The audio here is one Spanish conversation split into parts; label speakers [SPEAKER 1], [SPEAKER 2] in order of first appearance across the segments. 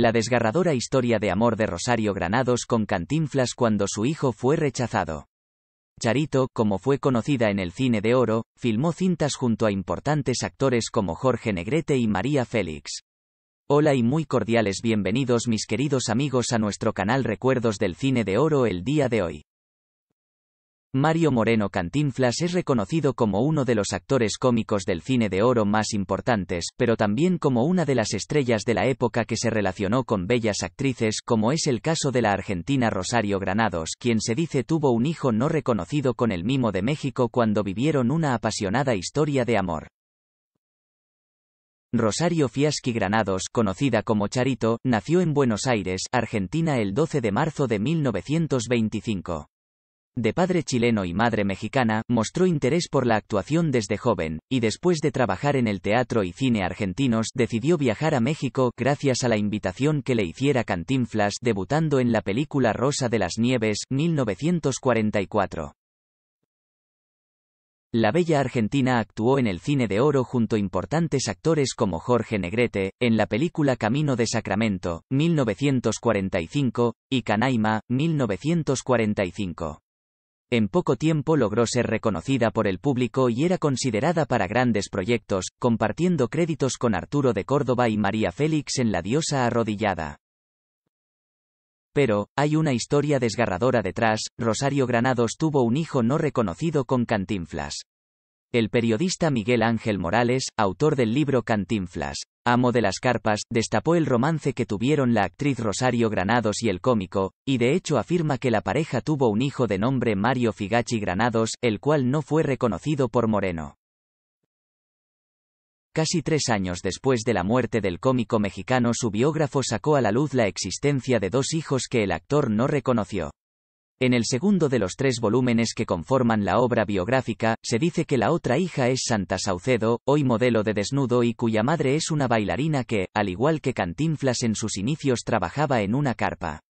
[SPEAKER 1] La desgarradora historia de amor de Rosario Granados con Cantinflas cuando su hijo fue rechazado. Charito, como fue conocida en el cine de oro, filmó cintas junto a importantes actores como Jorge Negrete y María Félix. Hola y muy cordiales bienvenidos mis queridos amigos a nuestro canal Recuerdos del Cine de Oro el día de hoy. Mario Moreno Cantinflas es reconocido como uno de los actores cómicos del cine de oro más importantes, pero también como una de las estrellas de la época que se relacionó con bellas actrices, como es el caso de la argentina Rosario Granados, quien se dice tuvo un hijo no reconocido con el mimo de México cuando vivieron una apasionada historia de amor. Rosario Fiaschi Granados, conocida como Charito, nació en Buenos Aires, Argentina el 12 de marzo de 1925 de padre chileno y madre mexicana, mostró interés por la actuación desde joven, y después de trabajar en el teatro y cine argentinos decidió viajar a México gracias a la invitación que le hiciera Cantinflas debutando en la película Rosa de las Nieves, 1944. La bella argentina actuó en el cine de oro junto a importantes actores como Jorge Negrete, en la película Camino de Sacramento, 1945, y Canaima, 1945. En poco tiempo logró ser reconocida por el público y era considerada para grandes proyectos, compartiendo créditos con Arturo de Córdoba y María Félix en La diosa arrodillada. Pero, hay una historia desgarradora detrás, Rosario Granados tuvo un hijo no reconocido con Cantinflas. El periodista Miguel Ángel Morales, autor del libro Cantinflas, amo de las carpas, destapó el romance que tuvieron la actriz Rosario Granados y el cómico, y de hecho afirma que la pareja tuvo un hijo de nombre Mario Figachi Granados, el cual no fue reconocido por Moreno. Casi tres años después de la muerte del cómico mexicano su biógrafo sacó a la luz la existencia de dos hijos que el actor no reconoció. En el segundo de los tres volúmenes que conforman la obra biográfica, se dice que la otra hija es Santa Saucedo, hoy modelo de desnudo y cuya madre es una bailarina que, al igual que Cantinflas en sus inicios trabajaba en una carpa.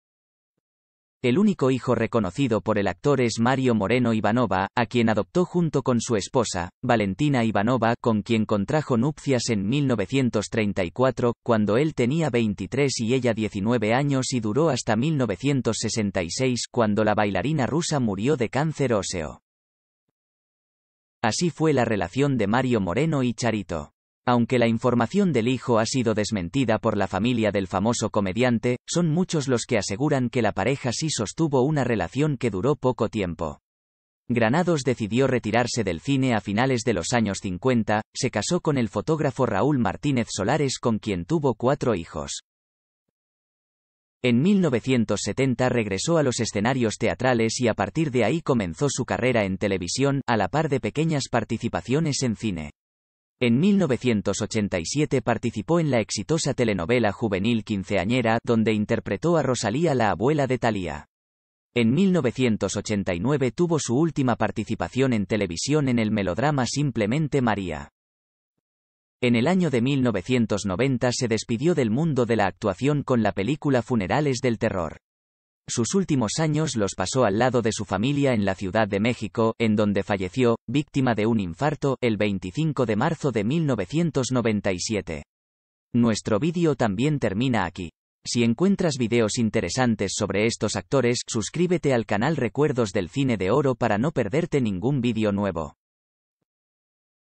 [SPEAKER 1] El único hijo reconocido por el actor es Mario Moreno Ivanova, a quien adoptó junto con su esposa, Valentina Ivanova, con quien contrajo nupcias en 1934, cuando él tenía 23 y ella 19 años y duró hasta 1966, cuando la bailarina rusa murió de cáncer óseo. Así fue la relación de Mario Moreno y Charito. Aunque la información del hijo ha sido desmentida por la familia del famoso comediante, son muchos los que aseguran que la pareja sí sostuvo una relación que duró poco tiempo. Granados decidió retirarse del cine a finales de los años 50, se casó con el fotógrafo Raúl Martínez Solares con quien tuvo cuatro hijos. En 1970 regresó a los escenarios teatrales y a partir de ahí comenzó su carrera en televisión, a la par de pequeñas participaciones en cine. En 1987 participó en la exitosa telenovela juvenil Quinceañera, donde interpretó a Rosalía la abuela de Thalía. En 1989 tuvo su última participación en televisión en el melodrama Simplemente María. En el año de 1990 se despidió del mundo de la actuación con la película Funerales del Terror. Sus últimos años los pasó al lado de su familia en la Ciudad de México, en donde falleció, víctima de un infarto, el 25 de marzo de 1997. Nuestro vídeo también termina aquí. Si encuentras videos interesantes sobre estos actores, suscríbete al canal Recuerdos del Cine de Oro para no perderte ningún vídeo nuevo.